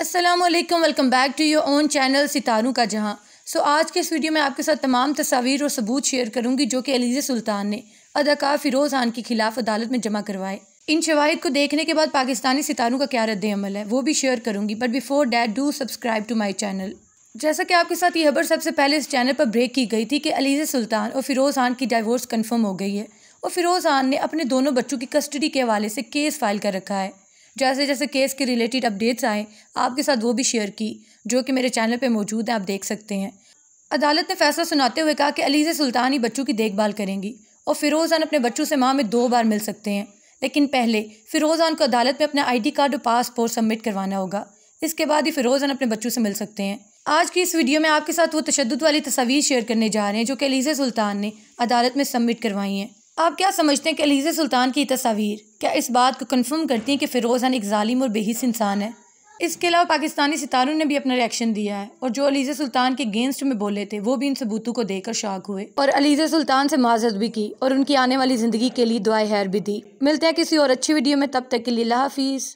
Aslam welcome back to your own channel सितारों का जहां सो so, आज के इस वीडियो में आपके साथ तमाम तस्वीर और सबूत शेयर करूंगी जो कि अलीज़ सुल्तान ने अदाकार फ़िरोज़ खान के खिलाफ अदालत में जमा करवाए इन शवाहद को देखने के बाद पाकिस्तानी सितारों का क्या रद्दमल है वो भी शेयर करूंगी but before that do subscribe to my channel जैसा कि आपके साथ ये खबर सबसे पहले इस चैनल पर ब्रेक की गई थी कि अलीज़ सुल्तान और फ़िरोज़ खान की डाइवोर्स कन्फर्म हो गई है और फ़िरोज़ खान ने अपने दोनों बच्चों की कस्टडी के हवाले से केस फाइल कर रखा है जैसे जैसे केस के रिलेटेड अपडेट्स आए आपके साथ वो भी शेयर की जो कि मेरे चैनल पर मौजूद हैं आप देख सकते हैं अदालत ने फैसला सुनाते हुए कहा कि अलीज़ ही बच्चों की देखभाल करेंगी और फिरोजान अपने बच्चों से माँ में दो बार मिल सकते हैं लेकिन पहले फिरोजान को अदालत में अपना आईडी कार्ड और पासपोर्ट सबमिट करवाना होगा इसके बाद ही फिरोजान अपने बच्चों से मिल सकते हैं आज की इस वीडियो में आपके साथ वो तशद वाली तस्वीर शेयर करने जा रहे हैं जो कि अलीज़ सुल्तान ने अदालत में सबमिट करवाई हैं आप क्या समझते हैं कि अलीज़ सुल्तान की तस्वीर क्या इस बात को कन्फर्म करती हैं कि फ़िरोज़ एक ालिम और बेहिस इंसान है इसके अलावा पाकिस्तानी सितारों ने भी अपना रिएक्शन दिया है और जो अलीज़ सुल्तान के अगेंस्ट में बोले थे वो भी इन सबूतों को देकर शाक हुए और अलीज़ सुल्तान से माजत भी की और उनकी आने वाली ज़िंदगी के लिए दुआ हैर भी दी मिलते हैं किसी और अच्छी वीडियो में तब तक के लिए हाफिज़